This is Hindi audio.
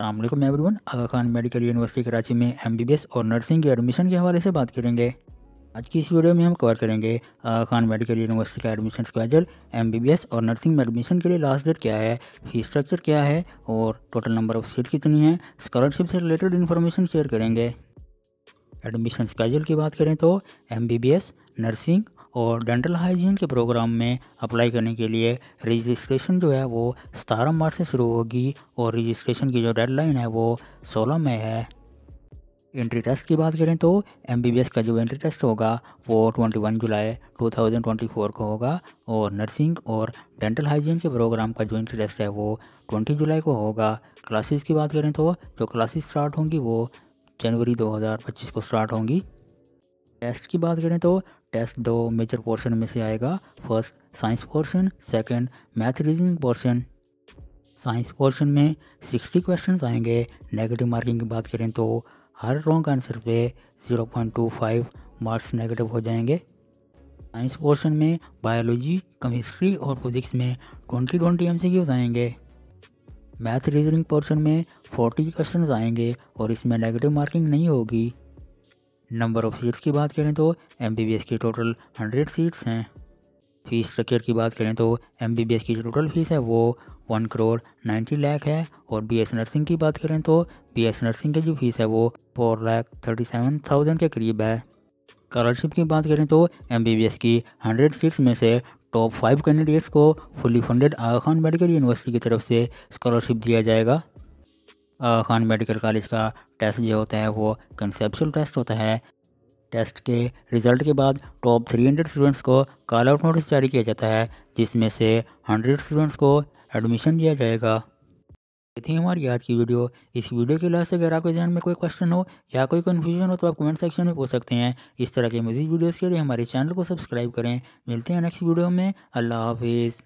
अल्लाम everyone Aga Khan medical university Karachi में एमबीबीएस और नर्सिंग के एडमिशन के हवाले से बात करेंगे आज की इस वीडियो में हम कवर करेंगे आगा खान मेडिकल यूनिवर्सिटी का एडमिशन स्कैजल एमबीबीएस और नर्सिंग में एडमिशन के लिए लास्ट डेट क्या है फी स्ट्रक्चर क्या है और टोटल नंबर ऑफ़ सीट कितनी है स्कॉलरशिप से रिलेटेड इन्फॉर्मेशन शेयर करेंगे एडमिशन स्कैजल की बात करें तो एम नर्सिंग और डेंटल हाइजीन के प्रोग्राम में अप्लाई करने के लिए रजिस्ट्रेशन जो है वो सतारह मार्च से शुरू होगी और रजिस्ट्रेशन की जो डेडलाइन है वो सोलह मई है एंट्री टेस्ट की बात करें तो एम का जो एंट्री टेस्ट होगा वो 21 जुलाई 2024 को होगा और नर्सिंग और डेंटल हाइजीन के प्रोग्राम का जो एंट्री टेस्ट है वो 20 जुलाई को होगा क्लासेस की बात करें तो जो क्लासेस स्टार्ट होंगी वो जनवरी 2025 को स्टार्ट होंगी टेस्ट की बात करें तो टेस्ट दो मेजर पोर्शन में से आएगा first science portion second math reasoning portion science portion में सिक्सटी क्वेश्चन आएंगे नेगेटिव मार्किंग की बात करें तो हर रॉन्ग आंसर पे 0.25 मार्क्स नेगेटिव हो जाएंगे साइंस पोर्शन में बायोलॉजी केमिस्ट्री और फिजिक्स में twenty twenty M C Qs आएंगे मैथ रीजनिंग पोर्शन में फोर्टी क्वेश्चन आएंगे और इसमें नेगेटिव मार्किंग नहीं होगी नंबर ऑफ़ सीट्स की बात करें तो एम की टोटल हंड्रेड सीट्स हैं फ़ीस स्ट्रक्चर की बात करें तो एम की जो टोटल फ़ीस है वो वन करोड़ नाइन्टी लाख है और बी एस नर्सिंग की बात करें तो बी एस नर्सिंग की जो फ़ीस है वो four lakh thirty seven thousand के करीब है स्कॉलरशिप की बात करें तो एम की हंड्रेड सीट्स में से टॉप फाइव कैंडिडेट्स को fully funded Aga Khan medical university की तरफ से स्कॉलरशिप दिया जाएगा खान मेडिकल कॉलेज का टेस्ट जो होता है वो कंसेप्शल टेस्ट होता है टेस्ट के रिज़ल्ट के बाद टॉप 300 स्टूडेंट्स को कॉल आउट नोटिस जारी किया जाता है जिसमें से 100 स्टूडेंट्स को एडमिशन दिया जाएगा ये थी हमारी आज की वीडियो इस वीडियो के लास्ट अगर आपके जहन में कोई क्वेश्चन हो या कोई कन्फ्यूजन हो तो आप कमेंट सेक्शन में पूछ सकते हैं इस तरह के मजीद वीडियोज़ के लिए हमारे चैनल को सब्सक्राइब करें मिलते हैं नेक्स्ट वीडियो में अल्लाह हाफिज़